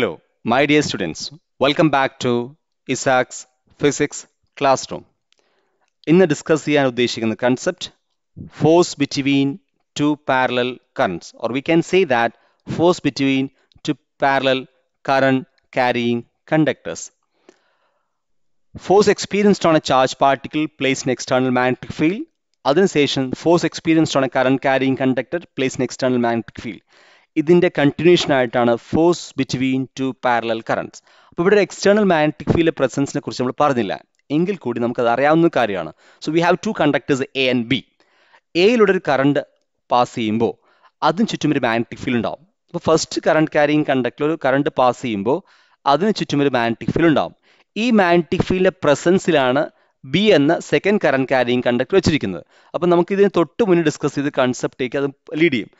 Hello, my dear students. Welcome back to Isaac's Physics Classroom. In the discussion we are of the concept, force between two parallel currents, or we can say that force between two parallel current carrying conductors. Force experienced on a charge particle placed in external magnetic field. Other sensation force experienced on a current carrying conductor placed in external magnetic field. ഇതിൻ്റെ continuation ആയിട്ടാണ് force between two parallel currents അപ്പോൾ ഇവിടെ external magnetic field പ്രസൻസിനെ കുറിച്ച് നമ്മൾ പറഞ്ഞില്ല എങ്കിൽ കൂടി നമുക്കത് അറിയാവുന്ന കാര്യമാണ് so we have two conductors A and B എയിലൂടെ ഒരു കറണ്ട് പാസ് ചെയ്യുമ്പോൾ അതിന് ചുറ്റും ഒരു മാഗ്നറ്റിക് ഫീൽഡ് ഉണ്ടാവും അപ്പോൾ ഫസ്റ്റ് കറണ്ട് ക്യാരിങ് കണ്ടക്ടർ ഒരു കറണ്ട് പാസ് ചെയ്യുമ്പോൾ അതിന് ചുറ്റും ഒരു മാഗ്നറ്റിക് ഫീൽഡ് ഉണ്ടാവും ഈ മാഗ്നറ്റിക് ഫീൽഡിൻ്റെ പ്രസൻസിലാണ് ബി എന്ന സെക്കൻഡ് കറണ്ട് കാരിയിങ് കണ്ടക്ടർ വെച്ചിരിക്കുന്നത് അപ്പോൾ നമുക്ക് ഇതിന് തൊട്ട് മുന്നേ ഡിസ്കസ് ചെയ്ത് കൺസെപ്റ്റേക്ക് അത് ലീഡ് ചെയ്യും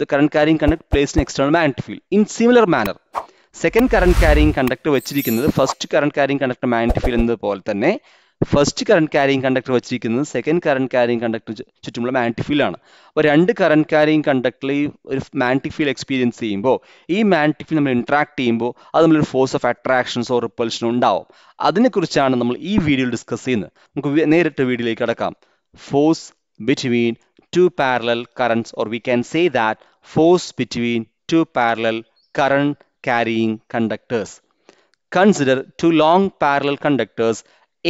the current carrying conduct place in external magnetic field in similar manner second current carrying conductor വെച്ചിരിക്കുന്നത് first current carrying conductor magnetic field എന്നതുപോലെ തന്നെ ഫസ്റ്റ് കറണ്ട് ക്യാരിങ് കണ്ടക്ടർ വെച്ചിരിക്കുന്നത് സെക്കൻഡ് കറണ്ട് ക്യാരിങ് കണ്ടക്ടർ ചുറ്റുമുള്ള magnetic ആണ് അപ്പോൾ രണ്ട് current carrying കണ്ടക്ടറിൽ ഒരു magnetic field experience ചെയ്യുമ്പോൾ ഈ മാഗ്നറ്റിക് ഫീൽഡ് നമ്മൾ ഇൻട്രാക്ട് ചെയ്യുമ്പോൾ അത് നമ്മളൊരു ഫോഴ്സ് ഓഫ് അട്രാക്ഷൻസോ റിപ്പൽഷനോ ഉണ്ടാവും അതിനെക്കുറിച്ചാണ് നമ്മൾ ഈ വീഡിയോയിൽ ഡിസ്കസ് ചെയ്യുന്നത് നമുക്ക് നേരിട്ട് വീഡിയോയിലേക്ക് കടക്കാം force between two parallel currents or we can say that force between two parallel current carrying conductors consider two long parallel conductors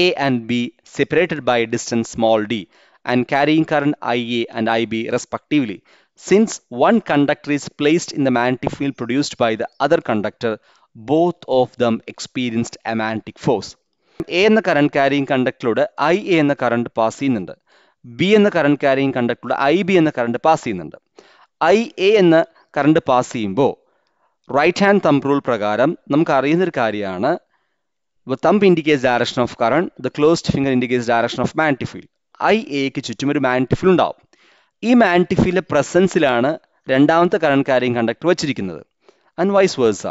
A and B separated by distance small d and carrying current IA and IB respectively. Since one conductor is placed in the magnetic field produced by the other conductor, both of them experienced a magnetic force. A എന്ന current carrying കണ്ടക്ടറിലൂടെ I A എന്ന current pass ചെയ്യുന്നുണ്ട് B എന്ന current carrying കണ്ടക്ടറിലൂടെ I B എന്ന current pass ചെയ്യുന്നുണ്ട് I the എന്ന current pass ചെയ്യുമ്പോൾ Right hand thumb rule പ്രകാരം നമുക്ക് അറിയുന്നൊരു കാര്യമാണ് ഇപ്പൊ thumb indicates direction of current the closed finger indicates direction of magnetic field I എക്ക് ചുറ്റും ഒരു മാൻറ്റിഫിൽ ഉണ്ടാവും ഈ മാൻറ്റിഫിലെ പ്രസൻസിലാണ് രണ്ടാമത്തെ കറണ്ട് കാരിങ് കണ്ടക്ടർ വെച്ചിരിക്കുന്നത് ആൻഡ് വൈസ് വേഴ്സ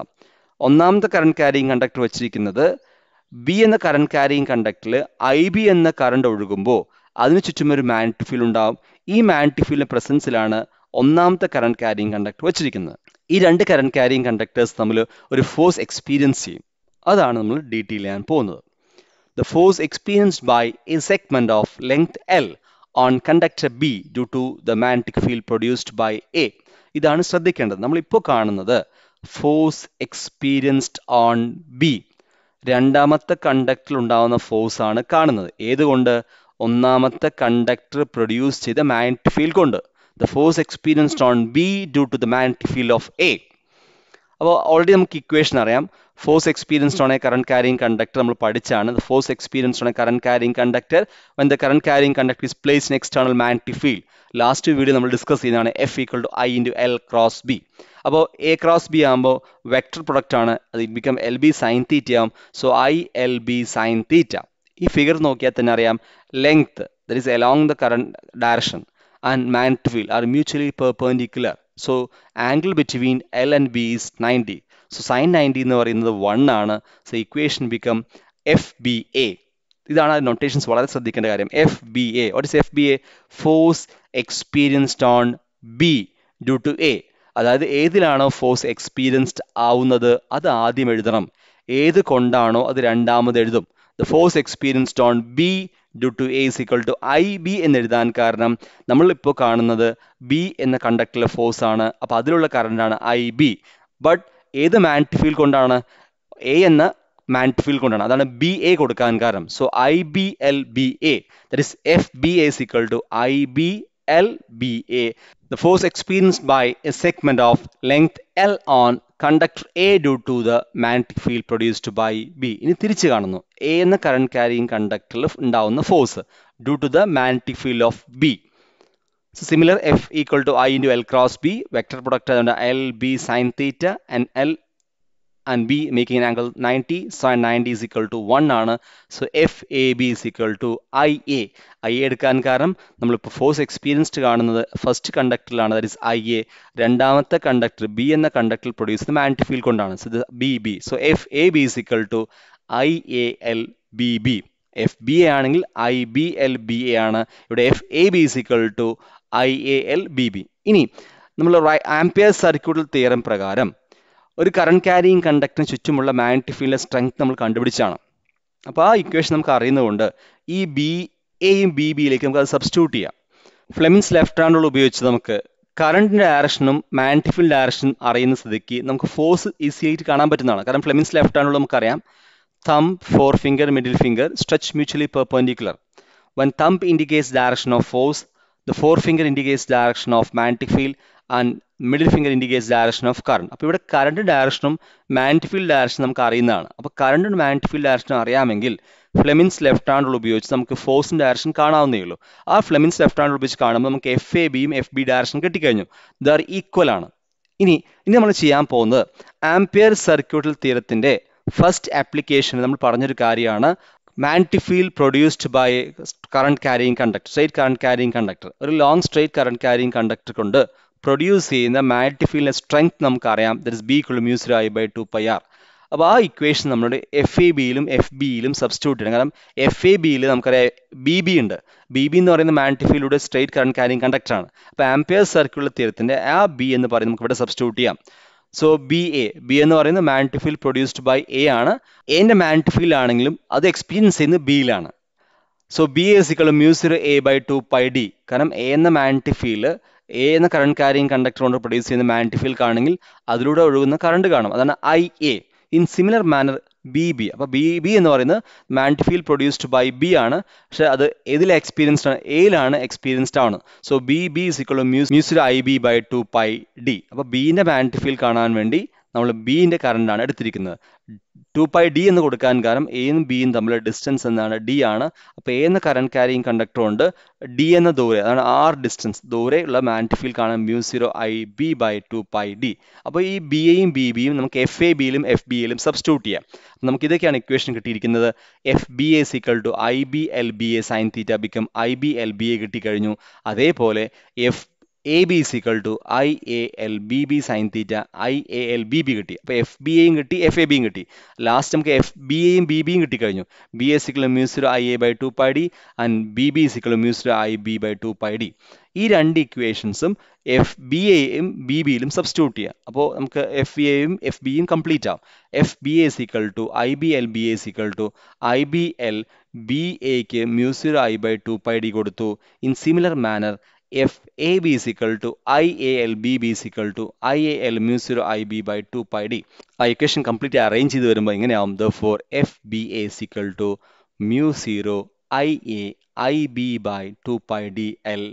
ഒന്നാമത്തെ കറണ്ട് കാരിങ് കണ്ടക്ടർ വെച്ചിരിക്കുന്നത് ബി എന്ന കറണ്ട് കാരിങ് കണ്ടക്ടറിൽ ഐ ബി എന്ന കറണ്ട് ഒഴുകുമ്പോൾ അതിന് ചുറ്റും ഒരു മാൻറ്റിഫിൽ ഉണ്ടാവും ഈ മാൻറ്റിഫിലിൻ്റെ പ്രസൻസിലാണ് ഒന്നാമത്തെ കറണ്ട് കാരിങ് കണ്ടക്ടർ വെച്ചിരിക്കുന്നത് ഈ രണ്ട് കറണ്ട് കാരിങ് കണ്ടക്ടേഴ്സ് തമ്മിൽ ഒരു ഫോഴ്സ് എക്സ്പീരിയൻസ് ചെയ്യും അതാണ് നമ്മൾ ഡീറ്റെയിൽ ചെയ്യാൻ പോകുന്നത് the force experienced by a segment of length L on conductor B due to the magnetic field produced by A ഇതാണ് ശ്രദ്ധിക്കേണ്ടത് നമ്മളിപ്പോൾ കാണുന്നത് ഫോഴ്സ് എക്സ്പീരിയൻസ്ഡ് ഓൺ ബി രണ്ടാമത്തെ കണ്ടക്ടറിൽ ഉണ്ടാകുന്ന ഫോഴ്സ് ആണ് കാണുന്നത് ഏതുകൊണ്ട് ഒന്നാമത്തെ കണ്ടക്ടർ പ്രൊഡ്യൂസ് ചെയ്ത മാഗ്നറ്റിക് ഫീൽഡ് കൊണ്ട് the force experienced on B due to the magnetic field of A അപ്പോൾ ഓൾറെഡി നമുക്ക് ഇക്വേഷൻ അറിയാം force experienced on a current carrying conductor നമ്മൾ പഠിച്ചാണ് force experienced on a current carrying conductor when the current carrying conductor is place in external magnetic field last video നമ്മൾ discuss ചെയ്യുന്നതാണ് F equal to I into L cross B അപ്പോൾ A cross B ആകുമ്പോൾ vector product ആണ് അത് become L B sine theta ആവും so I L B sine theta ഈ figure നോക്കിയാൽ തന്നെ അറിയാം length that is along the current direction and magnet field are mutually perpendicular so angle between L and B is ninety so sine ninety എന്ന് പറയുന്നത് one ആണ് so equation become F B A ഇതാണ് notations വളരെ ശ്രദ്ധിക്കേണ്ട കാര്യം F B A what is F B A force experienced on B due to A അതായത് ഏതിലാണോ force experienced ആവുന്നത് അത് ആദ്യം എഴുതണം ഏത് കൊണ്ടാണോ അത് രണ്ടാമത് എഴുതും the force experienced on B due to A is equal to I B എന്ന് എഴുതാൻ കാരണം നമ്മളിപ്പോൾ കാണുന്നത് ബി എന്ന കണ്ടക്ടറിലെ ഫോഴ്സ് ആണ് അപ്പോൾ അതിലുള്ള കറണ്ടാണ് ഐ ബി ബട്ട് ഏത് മാഗ്നറ്റിക് ഫീൽഡ് കൊണ്ടാണ് എ എന്ന മാഗ്നറ്റിക് ഫീൽഡ് കൊണ്ടാണ് അതാണ് ബി എ കൊടുക്കാൻ കാരണം so I B L B A that F B is equal to I B L B A the force experienced by a segment of length L on conductor A due to the magnetic field produced by B ഇനി തിരിച്ചു കാണുന്നു A എന്ന current carrying കണ്ടക്ടറിൽ ഉണ്ടാവുന്ന force due to the magnetic field of B So similar F equal to I into L cross B, vector product under L, B sine theta and L and B making an angle 90, sine 90 is equal to 1 ആണ് so F A B is equal to I A I A എടുക്കാൻ കാരണം നമ്മളിപ്പോൾ force experienced കാണുന്നത് first കണ്ടക്ടറിലാണ് that is I A രണ്ടാമത്തെ conductor B എന്ന കണ്ടക്ടറിൽ produce ചെയ്യുന്ന മാൻറ്റ് ഫീൽഡ് കൊണ്ടാണ് സോ ഇത് B B so F A B is equal to I A L B B F B A ആണെങ്കിൽ I B L B A ആണ് ഇവിടെ F A B is equal to I A L B B ഇനി നമ്മൾ ampere സർക്യൂട്ടിൽ theorem പ്രകാരം ഒരു current carrying കണ്ടക്ടറിന് ചുറ്റുമുള്ള magnetic ഫീൽഡിലെ സ്ട്രെങ്ത് നമ്മൾ കണ്ടുപിടിച്ചാണ് അപ്പോൾ ആ ഇക്വേഷൻ നമുക്ക് അറിയുന്നതുകൊണ്ട് ഈ ബി എയും ബി ബിയിലേക്ക് നമുക്ക് അത് സബ്സ്റ്റിറ്റ്യൂട്ട് ചെയ്യാം ഫ്ലെമിൻസ് ലെഫ്റ്റ് ഹാൻഡ് റൂൾ ഉപയോഗിച്ച് നമുക്ക് കറണ്ടിൻ്റെ ഡയറക്ഷനും മാഗ്നറ്റിക് ഫീൽഡ് ഡയറക്ഷനും അറിയുന്ന സ്ഥിതിക്ക് നമുക്ക് ഫോഴ്സ് ഈസി ആയിട്ട് കാണാൻ പറ്റുന്നതാണ് കാരണം ഫ്ലെമിൻസ് ലെഫ്റ്റ് ഹാൻഡ് റൂൾ നമുക്കറിയാം thumb four finger middle finger stretch mutually perpendicular when thumb indicates direction of force the forefinger indicates direction of magnetic field and middle finger indicates direction of current അപ്പോൾ ഇവിടെ current ഡയറക്ഷനും magnet field ഡയറക്ഷനും നമുക്ക് അറിയുന്നതാണ് അപ്പോൾ current magnet field ഡയറക്ഷനും അറിയാമെങ്കിൽ Fleming's left hand rule ഉപയോഗിച്ച് നമുക്ക് ഫോഴ്സിൻ്റെ ഡയറക്ഷൻ കാണാവുന്നേ ഉള്ളൂ ആ ഫ്ലെമിൻസ് ലെഫ്റ്റ് ഹാൻഡ് റൂൾ ഉപയോഗിച്ച് കാണുമ്പോൾ നമുക്ക് എഫ് എ ബിയും എഫ് ബി ഡയറക്ഷൻ കിട്ടിക്കഴിഞ്ഞു ദർ ഈക്വൽ ആണ് ഇനി ഇനി നമ്മൾ ചെയ്യാൻ പോകുന്നത് ആംപിയർ സർക്യൂട്ടൽ തീരത്തിൻ്റെ ഫസ്റ്റ് ആപ്ലിക്കേഷൻ നമ്മൾ പറഞ്ഞൊരു കാര്യമാണ് field produced by current carrying conductor straight current carrying conductor ഒരു long straight current carrying conductor കൊണ്ട് പ്രൊഡ്യൂസ് ചെയ്യുന്ന മാറ്റിഫീലിൻ്റെ സ്ട്രെങ്ത് നമുക്കറിയാം ദറ്റ് ഇസ് ബി കുളു മ്യൂസിറായി ബൈ ടു പൈ ആർ അപ്പോൾ ആ ഇക്വേഷൻ നമ്മുടെ എഫ് എ ബിയിലും എഫ് ബിയിലും സബ്സ്റ്റിറ്റ്യൂട്ട് ചെയ്യണം കാരണം എഫ് എ ബിയിൽ നമുക്കറിയാം ബി ബി ഉണ്ട് ബി ബി എന്ന് പറയുന്ന മാൻറ്റിഫിയിലൂടെ സ്ട്രേറ്റ് കറണ്ട് കാരിങ് കണ്ടക്ടറാണ് അപ്പോൾ ആംപിയർ സർക്കിളിലെ തീരത്തിൻ്റെ ആ ബി എന്ന് പറയുന്നത് നമുക്ക് ഇവിടെ സബ്സ്റ്റിറ്റ്യൂട്ട് ചെയ്യാം സോ ബി എ ബി എന്ന് പറയുന്നത് മാൻറ്റിഫിൽ പ്രൊഡ്യൂസ്ഡ് ബൈ എ ആണ് എന്റെ മാൻറ്റിഫിൽ ആണെങ്കിലും അത് എക്സ്പീരിയൻസ് ചെയ്യുന്നത് ബിയിലാണ് so B is equal mu zero A by two pi D കാരണം എ എന്ന മാൻറ്റിഫിൽ എ എന്ന കറണ്ട് കാരിങ് കണ്ടക്ടർ കൊണ്ട് പ്രൊഡ്യൂസ് ചെയ്യുന്ന മാൻറ്റിഫിൽ കാണുമെങ്കിൽ അതിലൂടെ ഒഴുകുന്ന കറണ്ട് കാണും അതാണ് I A in similar manner B B അപ്പോൾ ബി ബി എന്ന് പറയുന്നത് മാൻറ്റിഫീൽ പ്രൊഡ്യൂസ്ഡ് ബൈ ബി ആണ് പക്ഷെ അത് ഏതിലെ എക്സ്പീരിയൻസ്ഡ് ആണ് എയിലാണ് എക്സ്പീരിയൻസ്ഡ് ആണ് so B B is equal mu mu zero I B by two pi D അപ്പോൾ ബീൻ്റെ മാൻറ്റിഫീൽ കാണാൻ വേണ്ടി നമ്മൾ ബിയിൻ്റെ കറണ്ടാണ് എടുത്തിരിക്കുന്നത് ടു പൈ ഡി എന്ന് കൊടുക്കാൻ കാരണം എയും ബിയും തമ്മിലുള്ള ഡിസ്റ്റൻസ് എന്നാണ് ഡി ആണ് അപ്പോൾ എ എന്ന കറണ്ട് ക്യാരിങ് കണ്ടക്ടർ ഉണ്ട് ഡി എന്ന ദൂരെ അതാണ് ആർ ഡിസ്റ്റൻസ് ദൂരെ ഉള്ള ഫീൽ കാണാൻ mu zero I B by two pi D അപ്പോൾ ഈ ബി എയും ബി ബിയും നമുക്ക് എഫ് എ ബിയിലും എഫ് എയിലും സബ്സ്റ്റിറ്റ്യൂട്ട് ചെയ്യാം നമുക്ക് ഇതൊക്കെയാണ് ഇക്വേഷൻ കിട്ടിയിരിക്കുന്നത് F B A is equal to I B L B A sine theta become I B L B A കിട്ടിക്കഴിഞ്ഞു അതേപോലെ F A B is equal to I A L B B sine theta I A L B B കിട്ടി അപ്പോൾ F B എയും കിട്ടി F A ബിയും കിട്ടി last നമുക്ക് F B എയും ബി ബിയും കിട്ടിക്കഴിഞ്ഞു B is equal mu zero I A by two pi D and B B സിക്കൾ equal mu zero I B by two pi D ഈ രണ്ട് ഇക്വേഷൻസും എഫ് ബി എയും ബി ബിയിലും സബ്സ്റ്റിറ്റ്യൂട്ട് ചെയ്യാം അപ്പോൾ നമുക്ക് എഫ് ബി എയും എഫ് ബിയും കംപ്ലീറ്റ് ആവും F B A is equal to I B L B A is equal to I B L B എക്ക് mu zero I by two pi D കൊടുത്തു in similar manner F A B is equal to I A L B B is equal to I A L mu zero I B by two pi D ആ equation complete arrange ചെയ്ത് വരുമ്പോൾ എങ്ങനെയാവും therefore F B A is equal to mu zero I A I B by two pi D L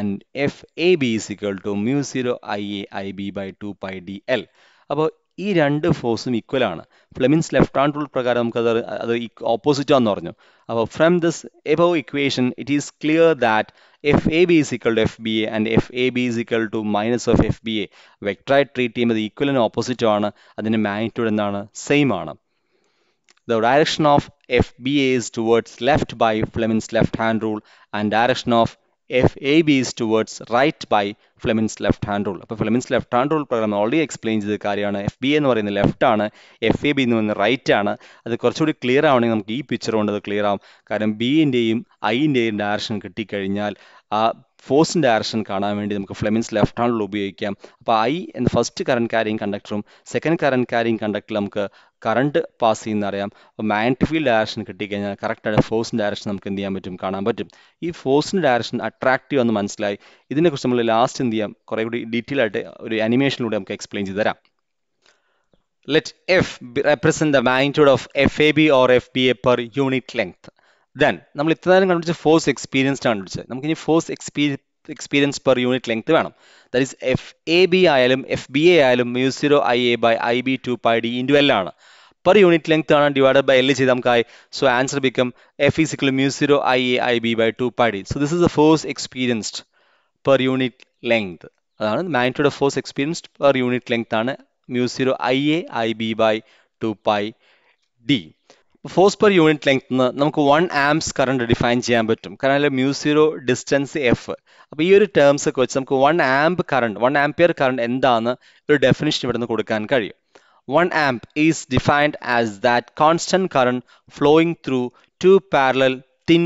and F A B is equal to mu zero I A I B by two pi D L അപ്പോൾ ഈ രണ്ട് ഫോഴ്സും equal ആണ് Fleming's left hand rule പ്രകാരം നമുക്കത് അത് opposite ആണെന്ന് പറഞ്ഞു അപ്പോൾ from this above equation it is clear that FAB is equal to FBA and F A B is equal to minus of F B A വെക്ടറായിട്ട് treat ചെയ്യുമ്പോൾ equal and opposite ആണ് അതിൻ്റെ മാഗ്നിറ്റ്യൂഡ് എന്താണ് same ആണ് The direction of FBA is towards left by Fleming's left hand rule and direction of F A B is towards right by Fleming's left hand rule അപ്പോൾ Fleming's left hand rule പ്രകാരം already explain ചെയ്ത കാര്യമാണ് F B എന്ന് പറയുന്നത് left ആണ് F A B എന്ന് പറയുന്നത് right ആണ് അത് കുറച്ചുകൂടി ക്ലിയർ ആവണമെങ്കിൽ നമുക്ക് ഈ പിക്ചർ കൊണ്ട് അത് ക്ലിയർ ആവും കാരണം ബിൻ്റെയും ഐൻ്റെയും ഡയറക്ഷൻ കിട്ടിക്കഴിഞ്ഞാൽ ആ ഫോഴ്സിൻ്റെ ഡയറക്ഷൻ കാണാൻ വേണ്ടി നമുക്ക് ഫ്ലെമിൻസ് ലെഫ്റ്റ് ഹാൻഡിൽ ഉപയോഗിക്കാം അപ്പോൾ ഐ എന്ന ഫസ്റ്റ് കറണ്ട് കാരിങ് കണ്ടക്ടറും സെക്കൻഡ് കറണ്ട് കാരിങ് കണ്ടക്ടർ നമുക്ക് കറണ്ട് പാസ് ചെയ്യുന്ന അറിയാം അപ്പോൾ മാഗ്നറ്റിക് ഫീൽഡ് ഡയറക്ഷൻ കിട്ടിക്കഴിഞ്ഞാൽ കറക്റ്റായിട്ട് ഫോഴ്സിൻ്റെ ഡയറക്ഷൻ നമുക്ക് എന്ത് ചെയ്യാൻ പറ്റും കാണാൻ പറ്റും ഈ ഫോഴ്സിൻ്റെ ഡയറക്ഷൻ അട്രാക്റ്റീവ് എന്ന് മനസ്സിലായി ഇതിനെക്കുറിച്ച് നമ്മൾ ലാസ്റ്റ് എന്ത് ചെയ്യാം കുറേ കൂടി ഡീറ്റെയിൽ ആയിട്ട് ഒരു അനിമേഷനിലൂടെ നമുക്ക് എക്സ്പ്ലെയിൻ ചെയ്ത് തരാം let F represent the magnitude of F A B or F B A per unit length then നമ്മൾ ഇത്ര നേരം കണ്ടുപിടിച്ച ഫോഴ്സ് എക്സ്പീരിയൻസ്ഡ് ആണ് നമുക്ക് ഇനി force experi experience per unit length വേണം that is F A B ആയാലും എഫ് ബി എ ആയാലും mu zero I A by I B two pi D into L ആണ് പെർ യൂണിറ്റ് ലെങ്ത് ആണ് divided by L ചെയ്ത് നമുക്കായി so answer become F is equal mu zero I A I B by two pi D so this is a force experienced per unit length അതാണ് magnitude of force experienced per unit length ആണ് mu zero I A I B by two pi D force per unit length നമുക്ക് one amps current define ചെയ്യാൻ പറ്റും കാരണം mu zero distance F അപ്പോൾ ഈ ഒരു terms ഒക്കെ വെച്ച് നമുക്ക് one amp current one ampere current എന്താണെന്ന് ഒരു ഡെഫിനിഷൻ ഇവിടെ നിന്ന് കൊടുക്കാൻ കഴിയും one amp is defined as that constant current flowing through two parallel thin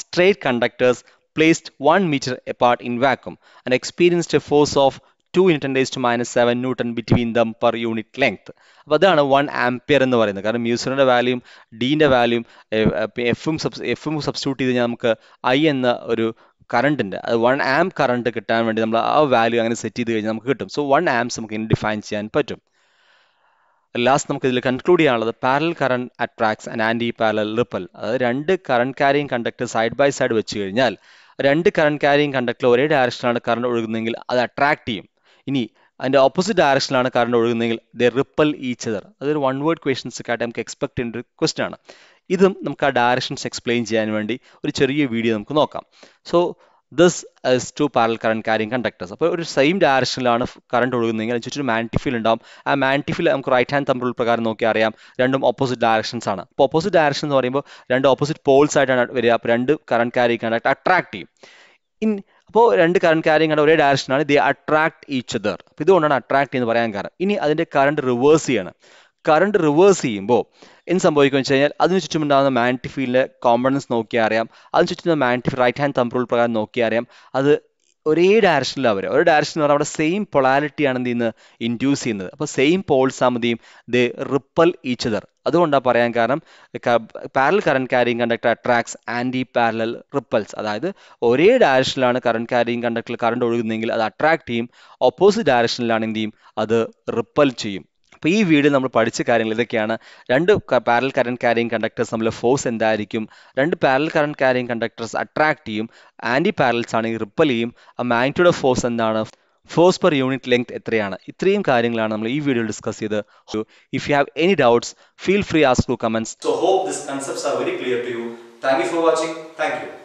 straight conductors placed one 1 apart in vacuum and experienced a force of two in ten to minus seven newton between them per unit length അപ്പോൾ അതാണ് one ampere എന്ന് പറയുന്നത് കാരണം മ്യൂസിനുടെ വാല്യൂം ഡീൻ്റെ വാല്യൂം എഫും sub എഫും substitute ചെയ്ത് നമുക്ക് I എന്ന ഒരു കറണ്ടിൻ്റെ അത് വൺ ആം കറണ്ട് കിട്ടാൻ വേണ്ടി നമ്മൾ ആ വാല്യൂ അങ്ങനെ സെറ്റ് ചെയ്ത് കഴിഞ്ഞാൽ നമുക്ക് കിട്ടും സോ വൺ ആംസ് നമുക്ക് ഇനി ഡിഫൈൻ ചെയ്യാൻ പറ്റും ലാസ്റ്റ് നമുക്ക് ഇതിൽ കൺക്ലൂഡ് ചെയ്യാനുള്ളത് parallel current attracts and anti parallel repel അതായത് രണ്ട് current carrying conductor side by side വെച്ച് കഴിഞ്ഞാൽ രണ്ട് കറണ്ട് കാരിങ് കണ്ടക്ടർ ഒരേ ഡയറക്ഷനാണ് കറണ്ട് ഒഴുകുന്നതെങ്കിൽ അത് അട്രാക്ട് ചെയ്യും ഇനി അതിൻ്റെ ഓപ്പോസിറ്റ് ഡയറക്ഷനിലാണ് കറണ്ട് ഒഴുകുന്നതെങ്കിൽ ദ റിപ്പൽ ഈച്ച് അതർ അതൊരു വൺ വേർഡ് ക്വസ്റ്റൻസ് ആയിട്ട് നമുക്ക് എക്സ്പെക്ട് ചെയ്യേണ്ട ഒരു ക്വസ്റ്റൻ ആണ് ഇതും നമുക്ക് ആ ഡയറക്ഷൻസ് എക്സ്പ്ലെയിൻ ചെയ്യാൻ വേണ്ടി ഒരു ചെറിയ വീഡിയോ നമുക്ക് നോക്കാം so this is two parallel current carrying conductors അപ്പോൾ ഒരു സെയിം ഡയറക്ഷനിലാണ് കറണ്ട് ഒഴുകുന്നതെങ്കിൽ അതിന് ചുറ്റും മാൻറ്റിഫിൽ ഉണ്ടാവും ആ മാൻറ്റിഫിൽ നമുക്ക് റൈറ്റ് ഹാൻഡ് തമ്പിൾ പ്രകാരം നോക്കി അറിയാം രണ്ടും ഓപ്പോസിറ്റ് ഡയറക്ഷൻസ് ആണ് അപ്പോൾ ഓപ്പോസിറ്റ് ഡയറക്ഷൻ എന്ന് പറയുമ്പോൾ രണ്ട് ഓപ്പോസിറ്റ് പോൾസ് ആയിട്ടാണ് വരിക അപ്പോൾ രണ്ട് കറണ്ട് കാരിങ് കണ്ടക്ട് അട്രാക്ട് ചെയ്യും ഇൻ അപ്പോൾ രണ്ട് കറണ്ട് കാര്യങ്ങളുടെ ഒരേ ഡയറക്ഷനാണ് ദി അട്രാക്ട് ഈച്ച് അതർ അപ്പോൾ ഇതുകൊണ്ടാണ് അട്രാക്ട് എന്ന് പറയാൻ കാരണം ഇനി അതിന്റെ കറണ്ട് റിവേഴ്സ് ചെയ്യണം കറണ്ട് റിവേഴ്സ് ചെയ്യുമ്പോൾ എന്ത് സംഭവിക്കുമെന്ന് വെച്ച് കഴിഞ്ഞാൽ അതിന് ചുറ്റുമുണ്ടാകുന്ന മാൻറ്റിഫീൽഡിലെ കോമ്പണൻസ് നോക്കിയാൽ അറിയാം അതിന് ചുറ്റും magnetic field right hand thumb rule പ്രകാരം നോക്കിയാൽ അറിയാം അത് ഒരേ ഡയറക്ഷനിലാണ് അവർ ഒരു ഡയറക്ഷൻ എന്ന് പറഞ്ഞാൽ അവിടെ സെയിം പൊളാരിറ്റിയാണ് എന്ത് ചെയ്യുന്നത് ഇൻഡ്യൂസ് ചെയ്യുന്നത് അപ്പോൾ സെയിം പോൾസ് ആകുമ്പോൾ ദ റിപ്പൽ ഈച്ച് അതർ അതുകൊണ്ടാണ് പറയാൻ കാരണം parallel current carrying conductor attracts anti parallel repels അതായത് ഒരേ ഡയറക്ഷനിലാണ് കറണ്ട് ക്യാരിങ് കണ്ടക്ടർ കറണ്ട് ഒഴുകുന്നതെങ്കിൽ അത് അട്രാക്ട് ചെയ്യും ഓപ്പോസിറ്റ് ഡയറക്ഷനിലാണ് എന്ത് ചെയ്യും അത് റിപ്പൽ ചെയ്യും അപ്പോൾ ഈ വീഡിയോ നമ്മൾ പഠിച്ച കാര്യങ്ങൾ ഇതൊക്കെയാണ് രണ്ട് പാരൽ കറണ്ട് കാരിങ് കണ്ടക്ടേഴ്സ് തമ്മിൽ ഫോഴ്സ് എന്തായിരിക്കും രണ്ട് parallel current carrying conductors attract ചെയ്യും ആൻറ്റി പാരൽസ് ആണെങ്കിൽ റിപ്പൽ ചെയ്യും ആ മാഗ്നിറ്റ്യൂഡ് ഓഫ് ഫോഴ്സ് എന്താണ് ഫോഴ്സ് പെർ യൂണിറ്റ് ലെങ്ത് എത്രയാണ് ഇത്രയും കാര്യങ്ങളാണ് നമ്മൾ ഈ വീഡിയോ ഡിസ്കസ് ചെയ്ത് if you have any doubts feel free ask to comments so hope this concepts are very clear to you thank you for watching thank U